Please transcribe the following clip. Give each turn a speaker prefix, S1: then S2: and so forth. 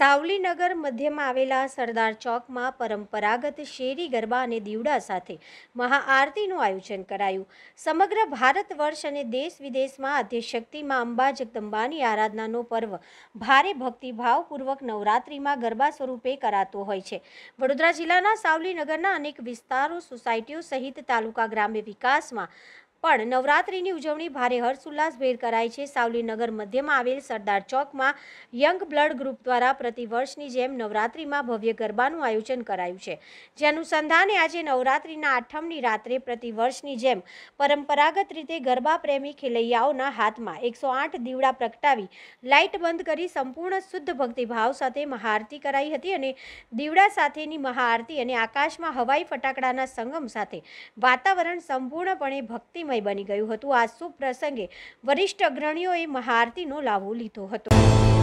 S1: સાવલીનગર મધ્યમાં આવેલા સરદાર ચોકમાં પરંપરાગત શેરી ગરબા અને દીવડા સાથે મહાઆરતીનું આયોજન કરાયું સમગ્ર ભારત વર્ષ અને દેશ વિદેશમાં આદ્યશક્તિમાં અંબા જગદંબાની આરાધનાનો પર્વ ભારે ભક્તિભાવપૂર્વક નવરાત્રિમાં ગરબા સ્વરૂપે કરાતો હોય છે વડોદરા જિલ્લાના સાવલીનગરના અનેક વિસ્તારો સોસાયટીઓ સહિત તાલુકા ગ્રામ્ય વિકાસમાં પણ નવરાત્રિની ઉજવણી ભારે હર્ષોલ્લાસભેર કરાય છે સાવલી નગર મધ્યમાં આવેલ સરદાર ચોકમાં યંગ બ્લડ ગ્રુપ દ્વારા પ્રતિવર્ષની જેમ નવરાત્રિમાં ભવ્ય ગરબાનું આયોજન કરાયું છે જે અનુસંધાને આજે નવરાત્રિના આઠમની રાત્રે પ્રતિવર્ષની જેમ પરંપરાગત રીતે ગરબા પ્રેમી ખેલૈયાઓના હાથમાં એકસો આઠ દીવડા પ્રગટાવી લાઇટ બંધ કરી સંપૂર્ણ શુદ્ધ ભક્તિભાવ સાથે મહાઆરતી કરાઈ હતી અને દીવડા સાથેની મહાઆરતી અને આકાશમાં હવાઈ ફટાકડાના સંગમ સાથે વાતાવરણ સંપૂર્ણપણે ભક્તિમાં ખુશીમય બની ગયું હતું આ શુભ પ્રસંગે વરિષ્ઠ અગ્રણીઓએ મહાઆરતીનો લાવો લીધો હતો